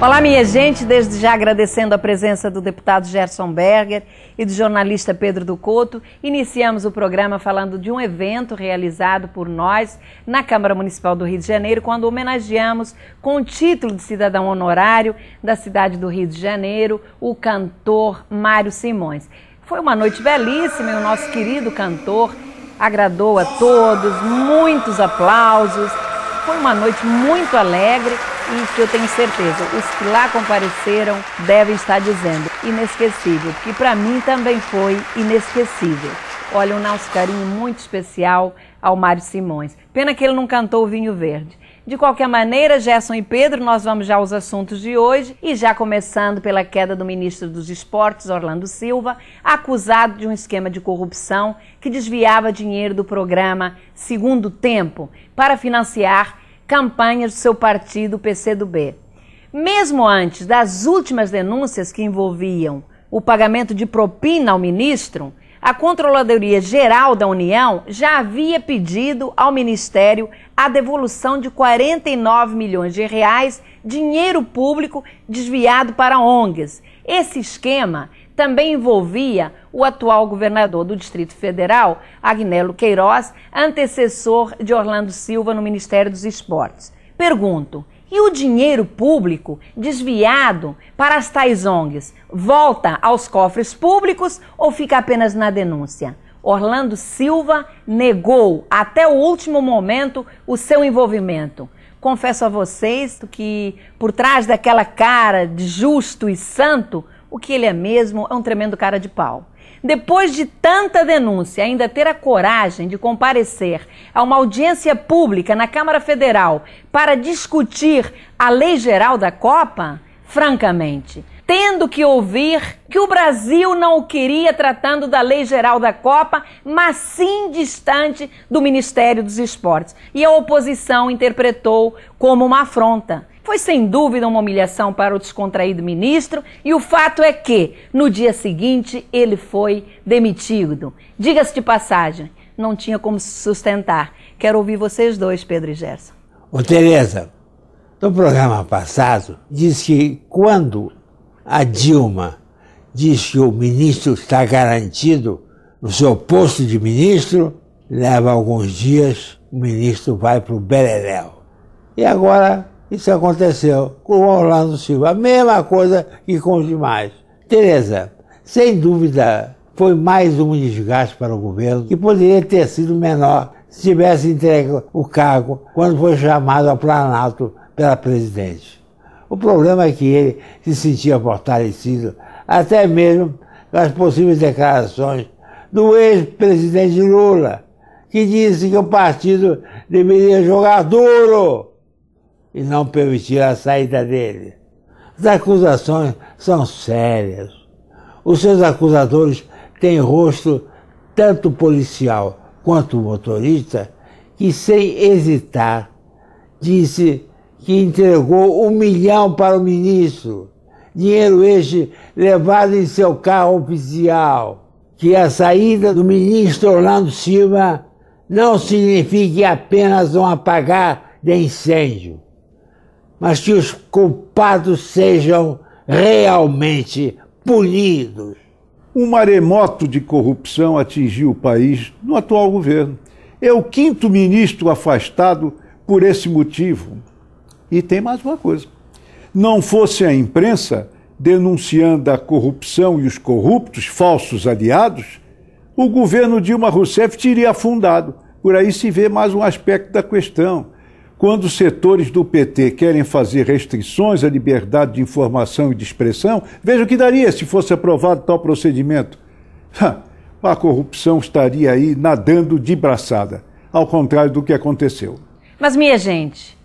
Olá, minha gente. Desde já agradecendo a presença do deputado Gerson Berger e do jornalista Pedro do Couto, iniciamos o programa falando de um evento realizado por nós na Câmara Municipal do Rio de Janeiro, quando homenageamos com o título de cidadão honorário da cidade do Rio de Janeiro o cantor Mário Simões. Foi uma noite belíssima e o nosso querido cantor agradou a todos, muitos aplausos foi uma noite muito alegre e que eu tenho certeza, os que lá compareceram devem estar dizendo inesquecível, que para mim também foi inesquecível. Olha, um nosso carinho muito especial ao Mário Simões. Pena que ele não cantou o Vinho Verde. De qualquer maneira, Gerson e Pedro, nós vamos já aos assuntos de hoje e já começando pela queda do ministro dos Esportes, Orlando Silva, acusado de um esquema de corrupção que desviava dinheiro do programa Segundo Tempo para financiar campanhas do seu partido PCdoB. Mesmo antes das últimas denúncias que envolviam o pagamento de propina ao ministro, a Controladoria Geral da União já havia pedido ao Ministério a devolução de 49 milhões de reais, dinheiro público desviado para ONGs. Esse esquema também envolvia o atual governador do Distrito Federal, Agnello Queiroz, antecessor de Orlando Silva no Ministério dos Esportes. Pergunto: e o dinheiro público desviado para as tais ONGs volta aos cofres públicos ou fica apenas na denúncia? Orlando Silva negou até o último momento o seu envolvimento. Confesso a vocês que por trás daquela cara de justo e santo, o que ele é mesmo é um tremendo cara de pau. Depois de tanta denúncia, ainda ter a coragem de comparecer a uma audiência pública na Câmara Federal para discutir a lei geral da Copa? Francamente tendo que ouvir que o Brasil não o queria tratando da lei geral da Copa, mas sim distante do Ministério dos Esportes. E a oposição interpretou como uma afronta. Foi sem dúvida uma humilhação para o descontraído ministro, e o fato é que, no dia seguinte, ele foi demitido. Diga-se de passagem, não tinha como se sustentar. Quero ouvir vocês dois, Pedro e Gerson. Ô, Tereza, no programa passado, disse que quando a Dilma diz que o ministro está garantido no seu posto de ministro, leva alguns dias, o ministro vai para o Beleléu. E agora isso aconteceu com o Orlando Silva, a mesma coisa que com os demais. Tereza, sem dúvida, foi mais um desgaste para o governo que poderia ter sido menor se tivesse entregue o cargo quando foi chamado ao Planalto pela presidente. O problema é que ele se sentia fortalecido até mesmo nas possíveis declarações do ex-presidente Lula, que disse que o partido deveria jogar duro e não permitir a saída dele. As acusações são sérias. Os seus acusadores têm rosto tanto policial quanto motorista que, sem hesitar, disse que entregou um milhão para o ministro, dinheiro este levado em seu carro oficial. Que a saída do ministro Orlando Silva não signifique apenas um apagar de incêndio, mas que os culpados sejam realmente punidos. Um maremoto de corrupção atingiu o país no atual governo. É o quinto ministro afastado por esse motivo. E tem mais uma coisa: não fosse a imprensa denunciando a corrupção e os corruptos, falsos aliados, o governo Dilma Rousseff teria afundado. Por aí se vê mais um aspecto da questão. Quando setores do PT querem fazer restrições à liberdade de informação e de expressão, veja o que daria se fosse aprovado tal procedimento. A corrupção estaria aí nadando de braçada, ao contrário do que aconteceu. Mas, minha gente,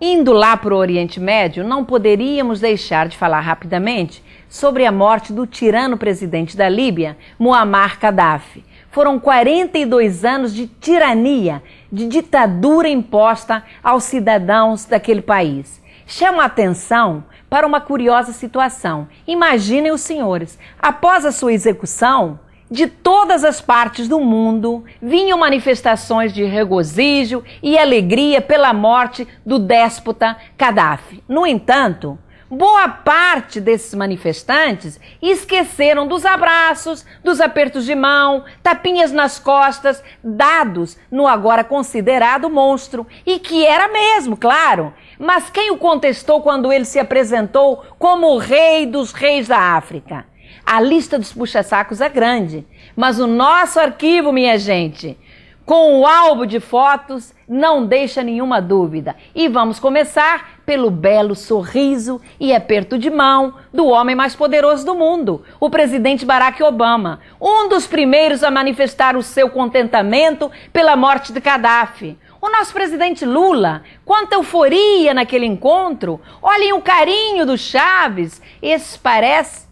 Indo lá para o Oriente Médio, não poderíamos deixar de falar rapidamente sobre a morte do tirano presidente da Líbia, Muammar Gaddafi. Foram 42 anos de tirania, de ditadura imposta aos cidadãos daquele país. Chama a atenção para uma curiosa situação. Imaginem os senhores, após a sua execução, de todas as partes do mundo vinham manifestações de regozijo e alegria pela morte do déspota Gaddafi. No entanto, boa parte desses manifestantes esqueceram dos abraços, dos apertos de mão, tapinhas nas costas dados no agora considerado monstro, e que era mesmo, claro. Mas quem o contestou quando ele se apresentou como o rei dos reis da África? A lista dos puxa-sacos é grande, mas o nosso arquivo, minha gente, com o álbum de fotos, não deixa nenhuma dúvida. E vamos começar pelo belo sorriso e aperto de mão do homem mais poderoso do mundo, o presidente Barack Obama, um dos primeiros a manifestar o seu contentamento pela morte de Gaddafi. O nosso presidente Lula, quanta euforia naquele encontro! Olhem o carinho do Chaves! Esse parece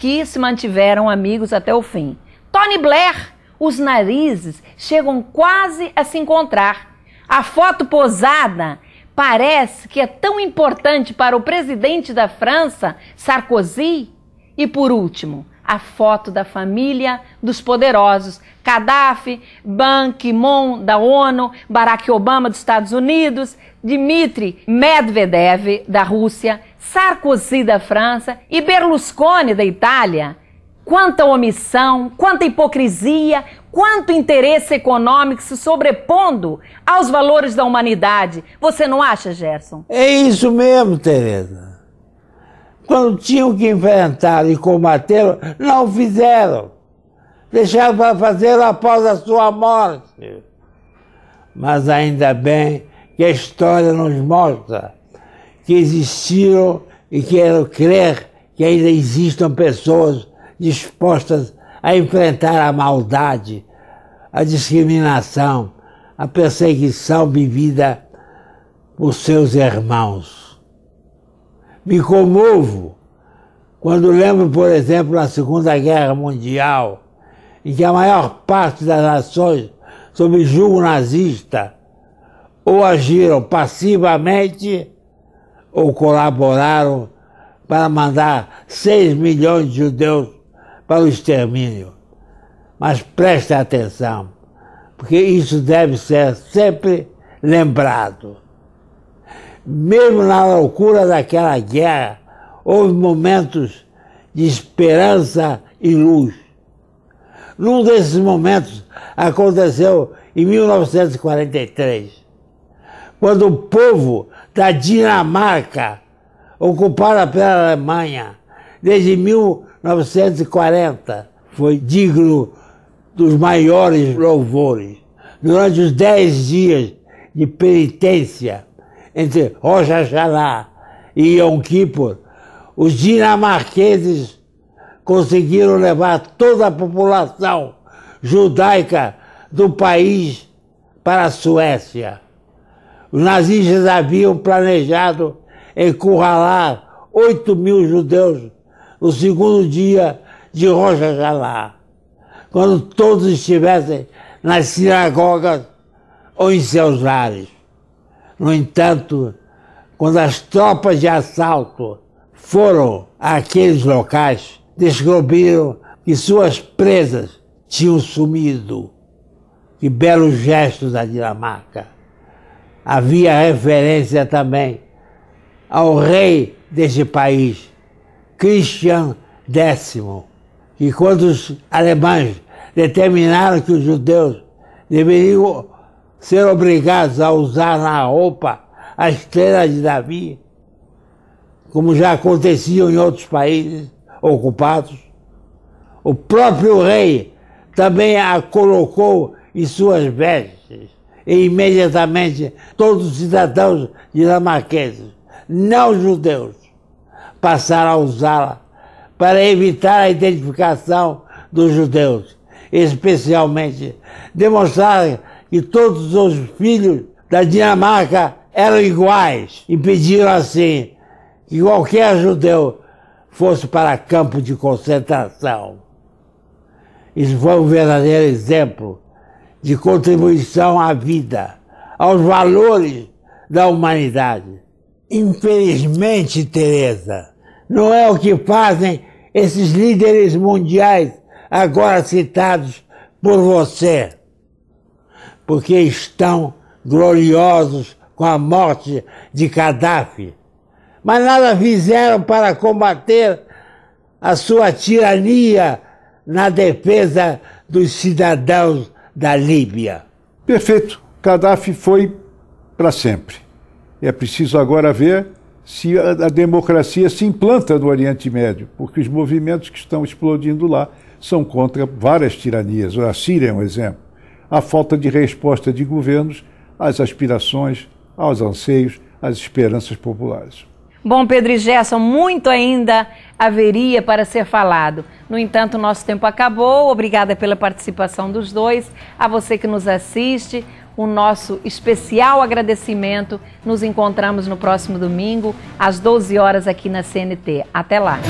que se mantiveram amigos até o fim. Tony Blair, os narizes chegam quase a se encontrar. A foto posada parece que é tão importante para o presidente da França, Sarkozy. E por último, a foto da família dos poderosos: Gaddafi, Ban Ki-moon da ONU, Barack Obama dos Estados Unidos, Dmitry Medvedev da Rússia Sarkozy da França e Berlusconi da Itália. Quanta omissão, quanta hipocrisia, quanto interesse econômico se sobrepondo aos valores da humanidade. Você não acha, Gerson? É isso mesmo, Tereza. Quando tinham que enfrentar e combater, não fizeram. Deixaram para fazer após a sua morte. Mas ainda bem que a história nos mostra que existiram e quero crer que ainda existam pessoas dispostas a enfrentar a maldade, a discriminação, a perseguição vivida por seus irmãos. Me comovo quando lembro, por exemplo, na Segunda Guerra Mundial, em que a maior parte das nações sob julgo nazista ou agiram passivamente ou colaboraram para mandar 6 milhões de judeus para o extermínio. Mas preste atenção, porque isso deve ser sempre lembrado. Mesmo na loucura daquela guerra, houve momentos de esperança e luz. Num desses momentos aconteceu em 1943, quando o povo da Dinamarca, ocupada pela Alemanha desde 1940. Foi digno dos maiores louvores. Durante os dez dias de penitência entre Rosh Hashanah e Yom Kippur, os dinamarqueses conseguiram levar toda a população judaica do país para a Suécia. Os nazistas haviam planejado encurralar 8 mil judeus no segundo dia de Rosh Hashanah, quando todos estivessem nas sinagogas ou em seus lares. No entanto, quando as tropas de assalto foram àqueles locais, descobriram que suas presas tinham sumido. Que belo gesto da Dinamarca! havia referência também ao rei desse país, Christian X. que quando os alemães determinaram que os judeus deveriam ser obrigados a usar na roupa a estrela de Davi, como já acontecia em outros países ocupados, o próprio rei também a colocou em suas vestes e imediatamente todos os cidadãos dinamarqueses, não judeus, passaram a usá-la para evitar a identificação dos judeus, especialmente demonstrar que todos os filhos da Dinamarca eram iguais, impediram assim que qualquer judeu fosse para campo de concentração. Isso foi um verdadeiro exemplo de contribuição à vida, aos valores da humanidade. Infelizmente, Teresa, não é o que fazem esses líderes mundiais agora citados por você, porque estão gloriosos com a morte de Gaddafi, mas nada fizeram para combater a sua tirania na defesa dos cidadãos da Líbia. Perfeito. Gaddafi foi para sempre. É preciso agora ver se a, democracia se implanta no Oriente Médio, porque os movimentos que estão explodindo lá são contra várias tiranias. A Síria é um exemplo. A falta de resposta de governos às aspirações, aos anseios, às esperanças populares. Bom, Pedro e Gerson, muito ainda haveria para ser falado. No entanto, nosso tempo acabou. Obrigada pela participação dos dois. A você que nos assiste, o nosso especial agradecimento. Nos encontramos no próximo domingo, às 12 horas, aqui na CNT. Até lá!